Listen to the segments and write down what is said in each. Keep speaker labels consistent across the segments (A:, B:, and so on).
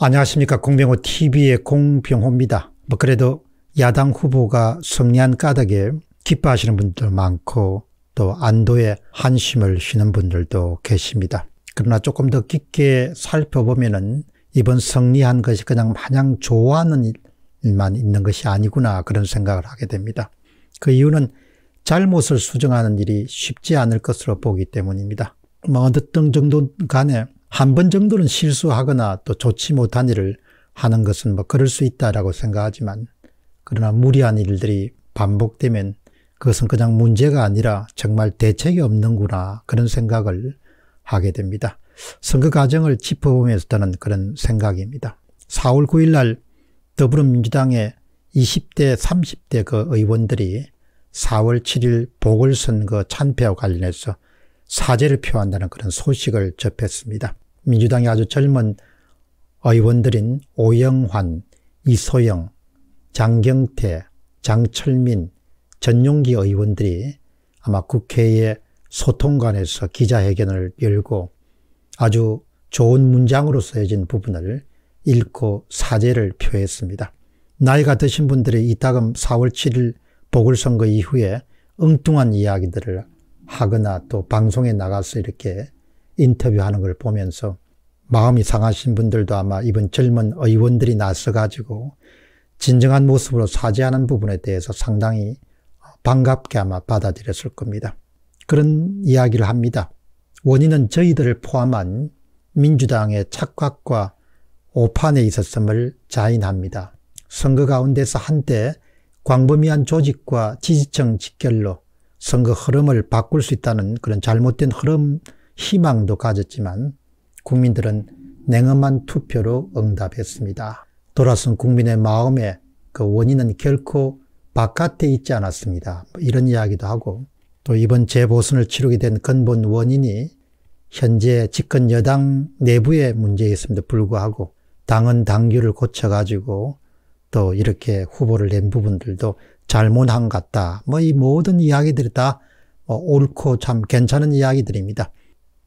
A: 안녕하십니까. 공병호 TV의 공병호입니다. 뭐 그래도 야당 후보가 승리한 까닭에 기뻐하시는 분들 많고 또안도에 한심을 쉬는 분들도 계십니다. 그러나 조금 더 깊게 살펴보면 은 이번 승리한 것이 그냥 마냥 좋아하는 일만 있는 것이 아니구나 그런 생각을 하게 됩니다. 그 이유는 잘못을 수정하는 일이 쉽지 않을 것으로 보기 때문입니다. 뭐어떤 정도 간에 한번 정도는 실수하거나 또 좋지 못한 일을 하는 것은 뭐 그럴 수 있다라고 생각하지만 그러나 무리한 일들이 반복되면 그것은 그냥 문제가 아니라 정말 대책이 없는구나 그런 생각을 하게 됩니다. 선거 과정을 짚어보면서 드는 그런 생각입니다. 4월 9일 날 더불어민주당의 20대 30대 그 의원들이 4월 7일 보궐선거 찬패와 관련해서 사죄를 표한다는 그런 소식을 접했습니다. 민주당의 아주 젊은 의원들인 오영환, 이소영, 장경태, 장철민, 전용기 의원들이 아마 국회의 소통관에서 기자회견을 열고 아주 좋은 문장으로 쓰여진 부분을 읽고 사죄를 표했습니다. 나이가 드신 분들이 이따금 4월 7일 보궐선거 이후에 엉뚱한 이야기들을 하거나 또 방송에 나가서 이렇게 인터뷰하는 걸 보면서 마음이 상하신 분들도 아마 이번 젊은 의원들이 나서가지고 진정한 모습으로 사죄하는 부분에 대해서 상당히 반갑게 아마 받아들였을 겁니다. 그런 이야기를 합니다. 원인은 저희들을 포함한 민주당의 착각과 오판에 있었음을 자인합니다. 선거 가운데서 한때 광범위한 조직과 지지층 직결로 선거 흐름을 바꿀 수 있다는 그런 잘못된 흐름 희망도 가졌지만 국민들은 냉엄한 투표로 응답했습니다. 돌아선 국민의 마음에 그 원인은 결코 바깥에 있지 않았습니다. 뭐 이런 이야기도 하고 또 이번 재보선을 치르게 된 근본 원인이 현재 집권 여당 내부의 문제에 음에도 불구하고 당은 당규를 고쳐가지고 또 이렇게 후보를 낸 부분들도 잘못한 것 같다. 뭐 이 모든 이야기들이 다 어, 옳고 참 괜찮은 이야기들입니다.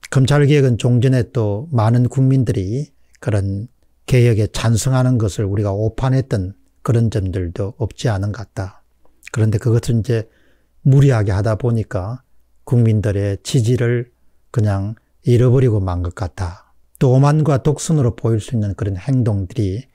A: 검찰개혁은 종전에 또 많은 국민들이 그런 개혁에 찬성하는 것을 우리가 오판했던 그런 점들도 없지 않은 것 같다. 그런데 그것을 이제 무리하게 하다 보니까 국민들의 지지를 그냥 잃어버리고 만 것 같다. 또 오만과 독선으로 보일 수 있는 그런 행동들이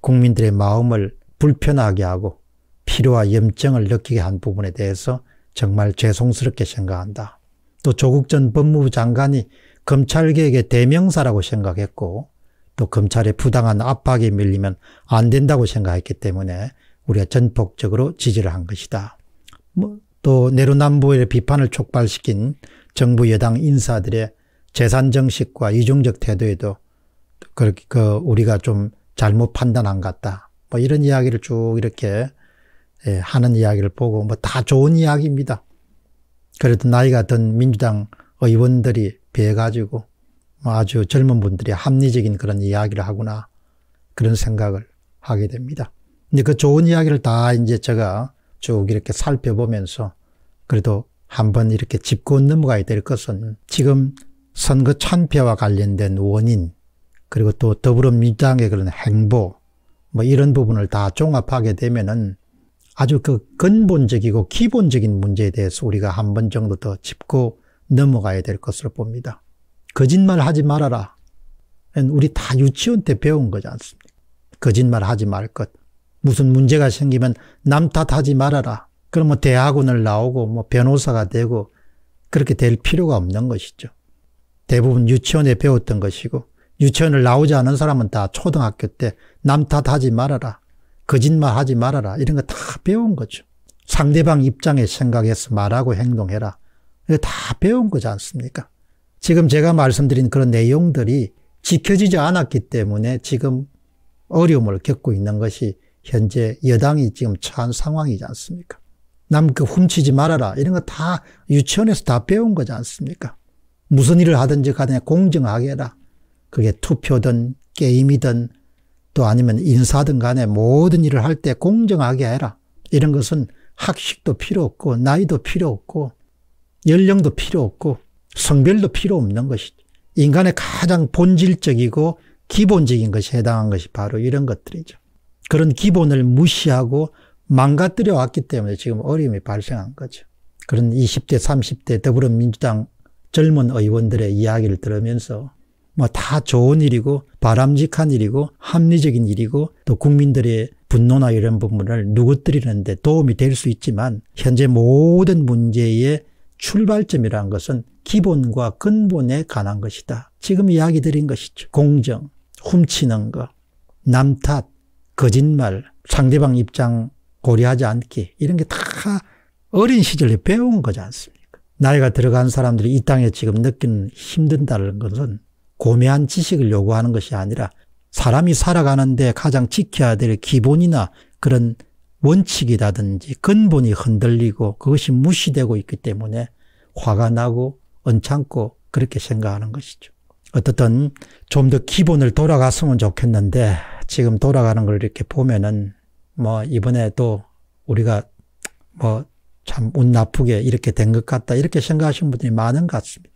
A: 국민들의 마음을 불편하게 하고 피로와 염증을 느끼게 한 부분에 대해서 정말 죄송스럽게 생각한다. 또 조국 전 법무부 장관이 검찰개혁의 대명사라고 생각했고 또 검찰의 부당한 압박에 밀리면 안 된다고 생각했기 때문에 우리가 전폭적으로 지지를 한 것이다. 뭐또내로남부의 비판을 촉발시킨 정부 여당 인사들의 재산 정식과 이중적 태도에도 그렇게 그 우리가 좀 잘못 판단한 것 같다. 뭐 이런 이야기를 쭉 이렇게 예, 하는 이야기를 보고 뭐 다 좋은 이야기입니다. 그래도 나이가 든 민주당 의원들이 비해가지고 뭐 아주 젊은 분들이 합리적인 그런 이야기를 하구나 그런 생각을 하게 됩니다. 근데 그 좋은 이야기를 다 이제 제가 쭉 이렇게 살펴보면서 그래도 한번 이렇게 짚고 넘어가야 될 것은 지금 선거 참패와 관련된 원인 그리고 또 더불어민주당의 그런 행보 뭐 이런 부분을 다 종합하게 되면은 아주 그 근본적이고 기본적인 문제에 대해서 우리가 한 번 정도 더 짚고 넘어가야 될 것으로 봅니다. 거짓말 하지 말아라. 우리 다 유치원 때 배운 거지 않습니까? 거짓말 하지 말 것. 무슨 문제가 생기면 남 탓하지 말아라. 그러면 대학원을 나오고 뭐 변호사가 되고 그렇게 될 필요가 없는 것이죠. 대부분 유치원에 배웠던 것이고 유치원을 나오지 않은 사람은 다 초등학교 때 남 탓하지 말아라. 거짓말 하지 말아라. 이런 거 다 배운 거죠. 상대방 입장에 생각해서 말하고 행동해라. 이거 다 배운 거지 않습니까? 지금 제가 말씀드린 그런 내용들이 지켜지지 않았기 때문에 지금 어려움을 겪고 있는 것이 현재 여당이 지금 처한 상황이지 않습니까? 남 그 훔치지 말아라. 이런 거 다 유치원에서 다 배운 거지 않습니까? 무슨 일을 하든지 간에 공정하게 해라. 그게 투표든 게임이든 또 아니면 인사든 간에 모든 일을 할 때 공정하게 해라. 이런 것은 학식도 필요 없고 나이도 필요 없고 연령도 필요 없고 성별도 필요 없는 것이죠. 인간의 가장 본질적이고 기본적인 것이 해당한 것이 바로 이런 것들이죠. 그런 기본을 무시하고 망가뜨려 왔기 때문에 지금 어려움이 발생한 거죠. 그런 20대, 30대 더불어민주당 젊은 의원들의 이야기를 들으면서 뭐다 좋은 일이고 바람직한 일이고 합리적인 일이고 또 국민들의 분노나 이런 부분을 누구들이는데 도움이 될 수 있지만 현재 모든 문제의 출발점이라는 것은 기본과 근본에 관한 것이다. 지금 이야기 드린 것이죠. 공정, 훔치는 것, 남탓, 거짓말, 상대방 입장 고려하지 않기 이런 게 다 어린 시절에 배운 거지 않습니까? 나이가 들어간 사람들이 이 땅에 지금 느끼는 힘든다는 것은 고매한 지식을 요구하는 것이 아니라 사람이 살아가는데 가장 지켜야 될 기본이나 그런 원칙이라든지 근본이 흔들리고 그것이 무시되고 있기 때문에 화가 나고 언짢고 그렇게 생각하는 것이죠. 어떻든 좀 더 기본을 돌아갔으면 좋겠는데 지금 돌아가는 걸 이렇게 보면은 뭐 이번에 도 우리가 뭐 참 운 나쁘게 이렇게 된 것 같다 이렇게 생각하시는 분들이 많은 것 같습니다.